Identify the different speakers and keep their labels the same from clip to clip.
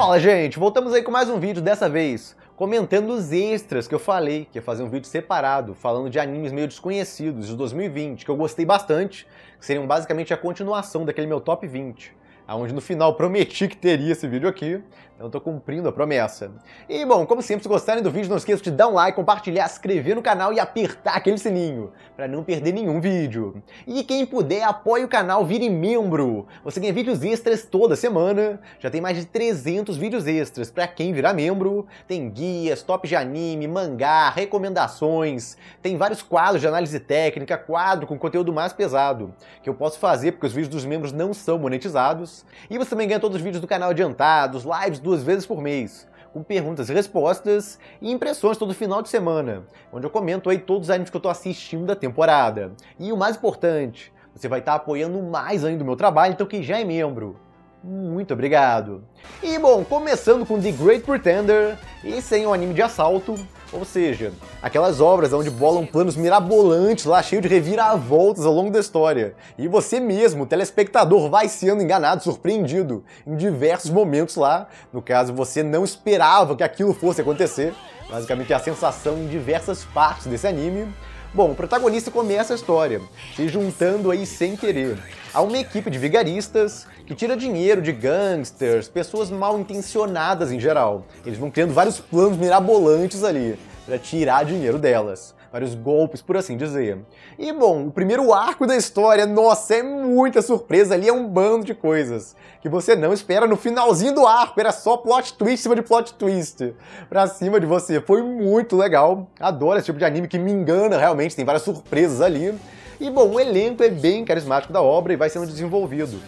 Speaker 1: Fala gente, voltamos aí com mais um vídeo, dessa vez comentando os extras que eu falei, que ia é fazer um vídeo separado, falando de animes meio desconhecidos de 2020, que eu gostei bastante, que seriam basicamente a continuação daquele meu top 20, aonde no final prometi que teria esse vídeo aqui, eu tô cumprindo a promessa. E bom, como sempre, se gostarem do vídeo, não esqueça de dar um like, compartilhar, se inscrever no canal e apertar aquele sininho para não perder nenhum vídeo. E quem puder, apoie o canal, vire membro. Você ganha vídeos extras toda semana. Já tem mais de 300 vídeos extras para quem virar membro. Tem guias, top de anime, mangá, recomendações. Tem vários quadros de análise técnica, quadro com conteúdo mais pesado que eu posso fazer porque os vídeos dos membros não são monetizados. E você também ganha todos os vídeos do canal adiantados, lives do duas vezes por mês, com perguntas e respostas e impressões todo final de semana, onde eu comento aí todos os animes que eu estou assistindo da temporada. E o mais importante, você vai estar tá apoiando mais ainda o meu trabalho, então que já é membro muito obrigado! E bom, começando com The Great Pretender, e é um anime de assalto, ou seja, aquelas obras onde bolam planos mirabolantes lá, cheio de reviravoltas ao longo da história. E você mesmo, telespectador, vai sendo enganado, surpreendido, em diversos momentos lá. No caso, você não esperava que aquilo fosse acontecer. Basicamente, é a sensação em diversas partes desse anime. Bom, o protagonista começa a história, se juntando aí sem querer a uma equipe de vigaristas que tira dinheiro de gangsters, pessoas mal intencionadas em geral. Eles vão criando vários planos mirabolantes ali para tirar dinheiro delas vários golpes, por assim dizer. E bom, o primeiro arco da história, nossa, é muita surpresa ali, é um bando de coisas que você não espera no finalzinho do arco, era só plot twist cima de plot twist pra cima de você. Foi muito legal, adoro esse tipo de anime que me engana realmente, tem várias surpresas ali. E bom, o elenco é bem carismático da obra e vai sendo desenvolvido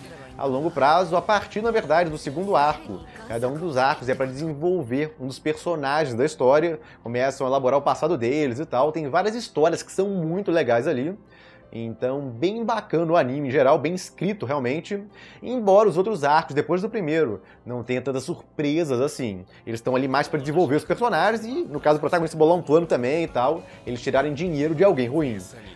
Speaker 1: a longo prazo, a partir, na verdade, do segundo arco. Cada um dos arcos é para desenvolver um dos personagens da história, começam a elaborar o passado deles e tal. Tem várias histórias que são muito legais ali. Então, bem bacana o anime em geral, bem escrito realmente. Embora os outros arcos, depois do primeiro, não tenha tantas surpresas assim. Eles estão ali mais para desenvolver os personagens e, no caso, o protagonista bolar um plano também e tal. Eles tirarem dinheiro de alguém ruim.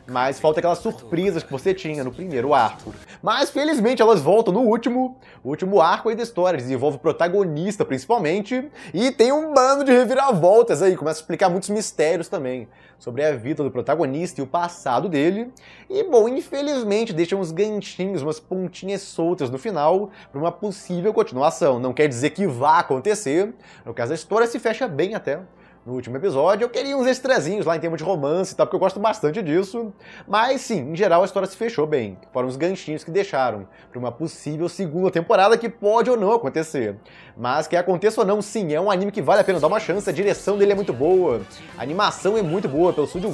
Speaker 1: Mas falta aquelas surpresas que você tinha no primeiro arco. Mas, felizmente, elas voltam no último. O último arco aí da história desenvolve o protagonista, principalmente. E tem um bando de reviravoltas aí, começa a explicar muitos mistérios também sobre a vida do protagonista e o passado dele. E, bom, infelizmente deixa uns ganchinhos, umas pontinhas soltas no final para uma possível continuação. Não quer dizer que vá acontecer, no caso a história se fecha bem até no último episódio, eu queria uns extrazinhos lá em termos de romance e tá? tal, porque eu gosto bastante disso. Mas sim, em geral a história se fechou bem. Foram os ganchinhos que deixaram para uma possível segunda temporada que pode ou não acontecer. Mas que aconteça ou não, sim, é um anime que vale a pena dar uma chance, a direção dele é muito boa, a animação é muito boa pelo Studio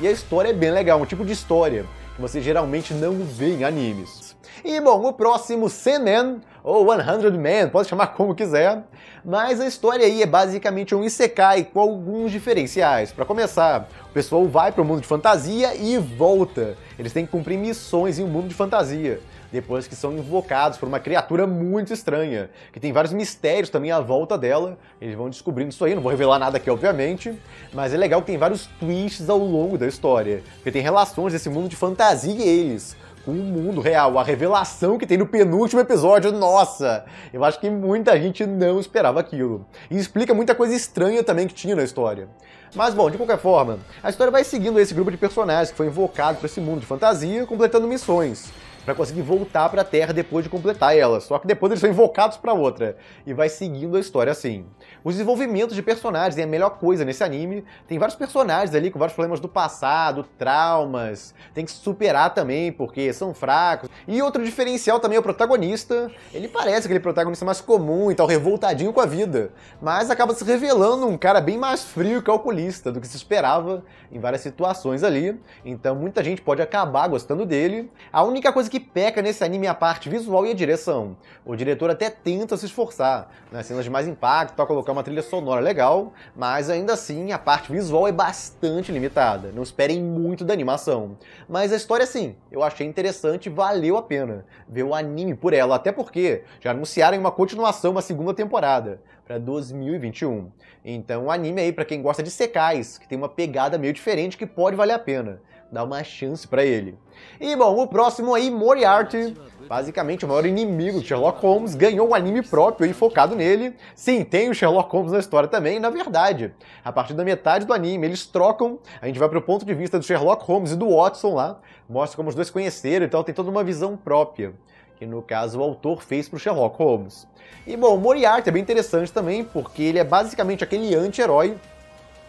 Speaker 1: e a história é bem legal, um tipo de história que você geralmente não vê em animes. E bom, o próximo Senen ou 100 Men, pode chamar como quiser, mas a história aí é basicamente um isekai com alguns diferenciais. Para começar, o pessoal vai para o mundo de fantasia e volta. Eles têm que cumprir missões em um mundo de fantasia depois que são invocados por uma criatura muito estranha, que tem vários mistérios também à volta dela. Eles vão descobrindo isso aí, não vou revelar nada aqui, obviamente, mas é legal que tem vários twists ao longo da história, porque tem relações desse mundo de fantasia e eles com o mundo real, a revelação que tem no penúltimo episódio, nossa! Eu acho que muita gente não esperava aquilo. E explica muita coisa estranha também que tinha na história. Mas bom, de qualquer forma, a história vai seguindo esse grupo de personagens que foi invocado para esse mundo de fantasia, completando missões para conseguir voltar para a Terra depois de completar ela. Só que depois eles são invocados para outra e vai seguindo a história assim. Os desenvolvimentos de personagens é a melhor coisa nesse anime. Tem vários personagens ali com vários problemas do passado, traumas, tem que superar também porque são fracos. E outro diferencial também é o protagonista. Ele parece aquele protagonista mais comum e tal, revoltadinho com a vida, mas acaba se revelando um cara bem mais frio e calculista do que se esperava em várias situações ali. Então muita gente pode acabar gostando dele. A única coisa que que peca nesse anime é a parte visual e a direção. O diretor até tenta se esforçar nas né? cenas de mais impacto para colocar uma trilha sonora legal, mas ainda assim a parte visual é bastante limitada. Não esperem muito da animação. Mas a história sim, eu achei interessante e valeu a pena ver o anime por ela, até porque já anunciaram uma continuação, uma segunda temporada para 2021. Então, o anime aí para quem gosta de secais, que tem uma pegada meio diferente que pode valer a pena dá uma chance para ele. E bom, o próximo aí, Moriarty, basicamente o maior inimigo de Sherlock Holmes, ganhou um anime próprio e focado nele. Sim, tem o Sherlock Holmes na história também, na verdade. A partir da metade do anime, eles trocam, a gente vai pro ponto de vista do Sherlock Holmes e do Watson lá, mostra como os dois conheceram e tal, tem toda uma visão própria que no caso o autor fez para o Sherlock Holmes. E bom, Moriarty é bem interessante também, porque ele é basicamente aquele anti-herói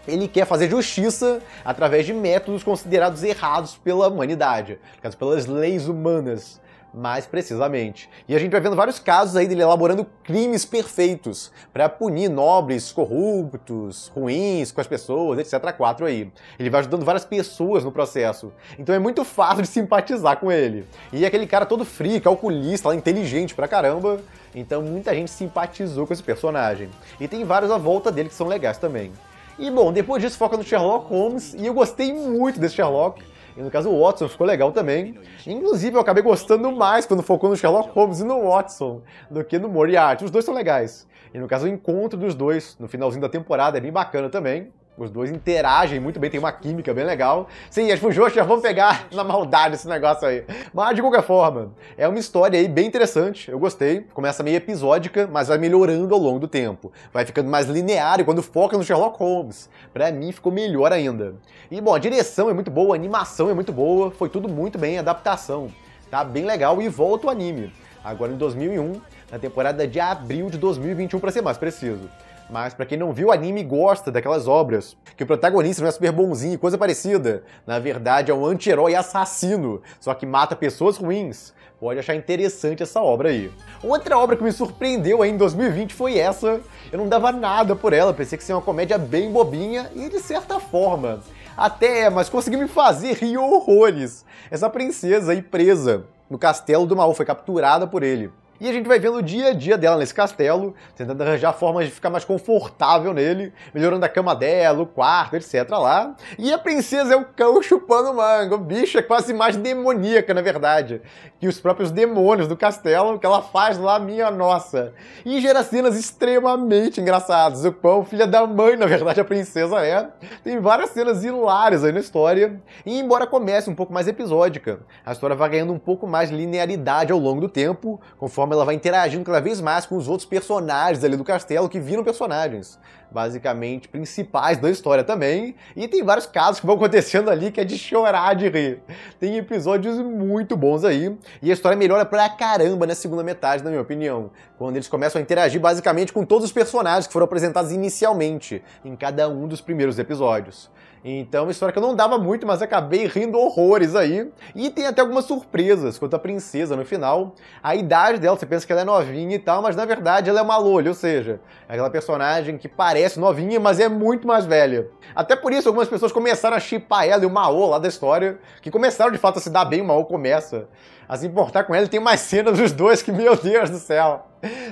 Speaker 1: ele quer fazer justiça através de métodos considerados errados pela humanidade, pelas leis humanas, mais precisamente. E a gente vai vendo vários casos aí dele elaborando crimes perfeitos para punir nobres, corruptos, ruins com as pessoas, etc. quatro aí. Ele vai ajudando várias pessoas no processo. Então é muito fácil de simpatizar com ele. E é aquele cara todo frio, calculista, inteligente pra caramba. Então muita gente simpatizou com esse personagem. E tem vários à volta dele que são legais também. E bom, depois disso foca no Sherlock Holmes e eu gostei muito desse Sherlock. E no caso o Watson ficou legal também. Inclusive eu acabei gostando mais quando focou no Sherlock Holmes e no Watson do que no Moriarty. Os dois são legais. E no caso o encontro dos dois no finalzinho da temporada é bem bacana também. Os dois interagem muito bem, tem uma química bem legal. Sim, as Fujoshi já vão pegar na maldade esse negócio aí. Mas de qualquer forma, é uma história aí bem interessante, eu gostei. Começa meio episódica, mas vai melhorando ao longo do tempo. Vai ficando mais linear e quando foca no Sherlock Holmes. Pra mim ficou melhor ainda. E bom, a direção é muito boa, a animação é muito boa, foi tudo muito bem, a adaptação. Tá bem legal e volta o anime. Agora em 2001, na temporada de abril de 2021 para ser mais preciso. Mas para quem não viu o anime gosta daquelas obras, que o protagonista não é super bonzinho, coisa parecida. Na verdade, é um anti-herói assassino, só que mata pessoas ruins. Pode achar interessante essa obra aí. Outra obra que me surpreendeu aí em 2020 foi essa. Eu não dava nada por ela, pensei que seria uma comédia bem bobinha e de certa forma. Até é, mas conseguiu me fazer rir horrores. Essa princesa aí presa no castelo do mal foi capturada por ele. E a gente vai vendo o dia a dia dela nesse castelo, tentando arranjar formas de ficar mais confortável nele, melhorando a cama dela, o quarto, etc. lá. E a princesa é o cão chupando manga, o bicho é quase mais demoníaca, na verdade. Que os próprios demônios do castelo, que ela faz lá, minha nossa. E gera cenas extremamente engraçadas. O pão, filha da mãe, na verdade, a princesa é. Tem várias cenas hilárias aí na história. E embora comece um pouco mais episódica, a história vai ganhando um pouco mais linearidade ao longo do tempo, conforme forma ela vai interagindo cada vez mais com os outros personagens ali do castelo que viram personagens, basicamente principais da história também. E tem vários casos que vão acontecendo ali que é de chorar de rir. Tem episódios muito bons aí e a história melhora pra caramba na segunda metade, na minha opinião, quando eles começam a interagir basicamente com todos os personagens que foram apresentados inicialmente em cada um dos primeiros episódios. Então, uma história que eu não dava muito, mas acabei rindo horrores aí. E tem até algumas surpresas quanto à princesa no final. A idade dela, você pensa que ela é novinha e tal, mas na verdade ela é uma lolha, ou seja, é aquela personagem que parece novinha, mas é muito mais velha. Até por isso, algumas pessoas começaram a chipar ela e o Mao lá da história, que começaram de fato a se dar bem, o Mao começa a se importar com ela e tem mais cenas dos dois que, meu Deus do céu,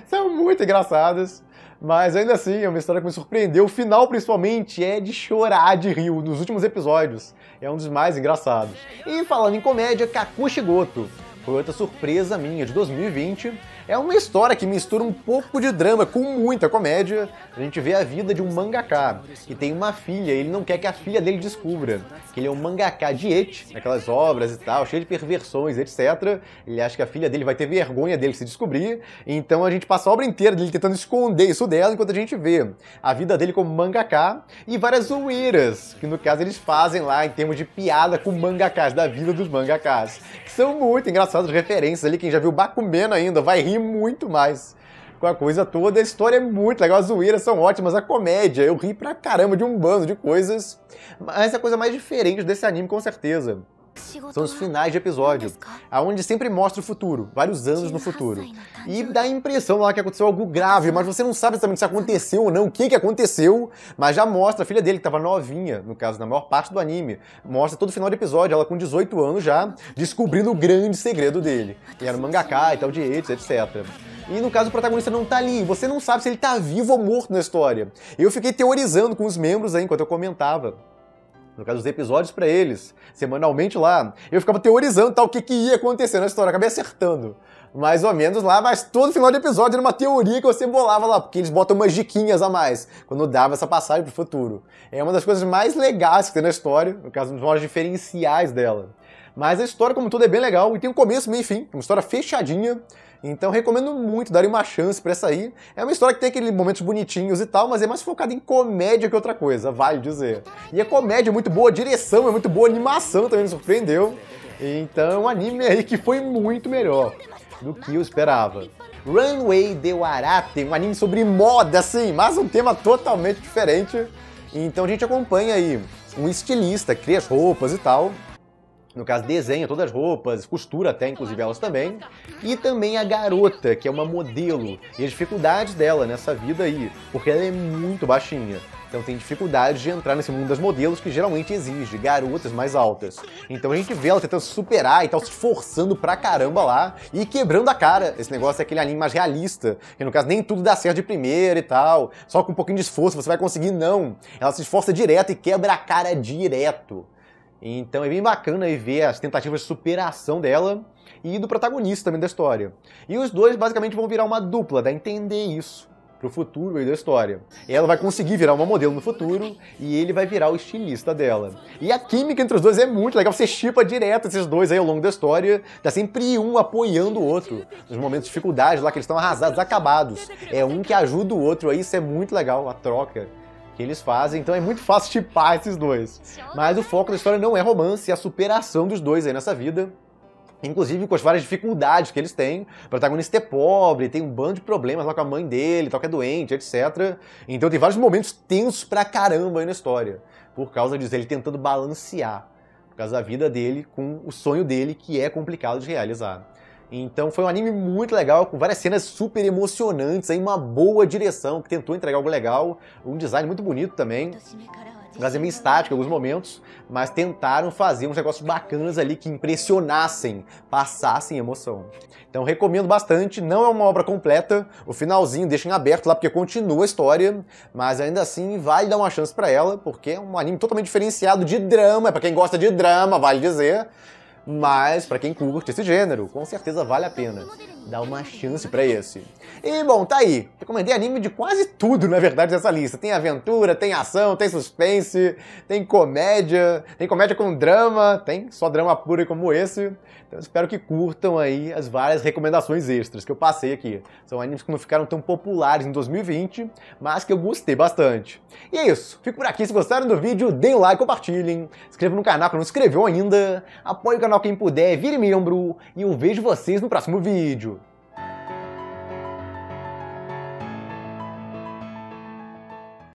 Speaker 1: são muito engraçadas. Mas ainda assim, é uma história que me surpreendeu. O final, principalmente, é de chorar de rio nos últimos episódios. É um dos mais engraçados. E falando em comédia, Kakushi Goto. Foi outra surpresa minha de 2020 é uma história que mistura um pouco de drama com muita comédia. A gente vê a vida de um mangaka que tem uma filha e ele não quer que a filha dele descubra que ele é um mangaka de ete, aquelas obras e tal, cheio de perversões, etc. Ele acha que a filha dele vai ter vergonha dele se descobrir, então a gente passa a obra inteira dele tentando esconder isso dela enquanto a gente vê a vida dele como mangaka e várias zoeiras que no caso eles fazem lá em termos de piada com mangakas, da vida dos mangakas, que são muito engraçadas referências ali, quem já viu Bakumen ainda vai rir muito mais com a coisa toda. A história é muito legal, as zoeiras são ótimas, a comédia. Eu ri pra caramba de um bando de coisas. Mas é a coisa mais diferente desse anime, com certeza. São os finais de episódio, aonde sempre mostra o futuro, vários anos no futuro. E dá a impressão lá que aconteceu algo grave, mas você não sabe exatamente se aconteceu ou não, o que, que aconteceu, mas já mostra a filha dele, que estava novinha, no caso, na maior parte do anime. Mostra todo o final de episódio, ela com 18 anos já, descobrindo o grande segredo dele. E era o mangaka e tal de etc, etc. E no caso o protagonista não tá ali, você não sabe se ele tá vivo ou morto na história. Eu fiquei teorizando com os membros aí enquanto eu comentava no caso, os episódios para eles, semanalmente lá. Eu ficava teorizando tal, tá, o que, que ia acontecer na história, acabei acertando. Mais ou menos lá, mas todo final de episódio era uma teoria que você bolava lá, porque eles botam umas diquinhas a mais quando dava essa passagem pro futuro. É uma das coisas mais legais que tem na história, no caso, um dos diferenciais dela. Mas a história, como tudo, é bem legal e tem um começo, meio e fim. Uma história fechadinha. Então recomendo muito darem uma chance para essa aí. É uma história que tem aqueles momentos bonitinhos e tal, mas é mais focada em comédia que outra coisa, vale dizer. E a comédia é muito boa, a direção é muito boa, a animação também me surpreendeu. Então, um anime aí que foi muito melhor do que eu esperava. Runway de Warate, um anime sobre moda, sim, mas um tema totalmente diferente. Então a gente acompanha aí um estilista, cria as roupas e tal, no caso desenha todas as roupas, costura até inclusive elas também, e também a garota, que é uma modelo, e as dificuldades dela nessa vida aí, porque ela é muito baixinha. Então tem dificuldade de entrar nesse mundo das modelos que geralmente exige garotas mais altas. Então a gente vê ela tentando superar e tal, se esforçando pra caramba lá e quebrando a cara. Esse negócio é aquele anime mais realista, que no caso nem tudo dá certo de primeira e tal, só com um pouquinho de esforço você vai conseguir, não. Ela se esforça direto e quebra a cara direto. Então é bem bacana ver as tentativas de superação dela e do protagonista também da história. E os dois basicamente vão virar uma dupla, dá a entender isso pro futuro aí da história. Ela vai conseguir virar uma modelo no futuro e ele vai virar o estilista dela. E a química entre os dois é muito legal, você chipa direto esses dois aí ao longo da história, tá sempre um apoiando o outro nos momentos de dificuldade lá que eles estão arrasados, acabados. É um que ajuda o outro aí, isso é muito legal, a troca que eles fazem, então é muito fácil tipar esses dois. Mas o foco da história não é romance, é a superação dos dois aí nessa vida. Inclusive com as várias dificuldades que eles têm. O protagonista é pobre, tem um bando de problemas lá com a mãe dele, tal, que é doente, etc. Então tem vários momentos tensos pra caramba aí na história. Por causa disso, ele tentando balancear. Por causa da vida dele com o sonho dele, que é complicado de realizar. Então foi um anime muito legal, com várias cenas super emocionantes, aí uma boa direção que tentou entregar algo legal, um design muito bonito também. Mas é meio estático em alguns momentos, mas tentaram fazer uns negócios bacanas ali que impressionassem, passassem emoção. Então recomendo bastante, não é uma obra completa, o finalzinho deixa em aberto lá porque continua a história, mas ainda assim vale dar uma chance para ela, porque é um anime totalmente diferenciado de drama, é para quem gosta de drama, vale dizer, mas para quem curte esse gênero, com certeza vale a pena dá uma chance para esse. E bom, tá aí. Recomendei anime de quase tudo, na verdade, dessa lista. Tem aventura, tem ação, tem suspense, tem comédia, tem comédia com drama, tem só drama puro como esse. Então espero que curtam aí as várias recomendações extras que eu passei aqui. São animes que não ficaram tão populares em 2020, mas que eu gostei bastante. E é isso. Fico por aqui. Se gostaram do vídeo, deem um like, compartilhem, inscrevam no canal que não se inscreveu ainda, apoie o canal quem puder, vire membro e eu vejo vocês no próximo vídeo.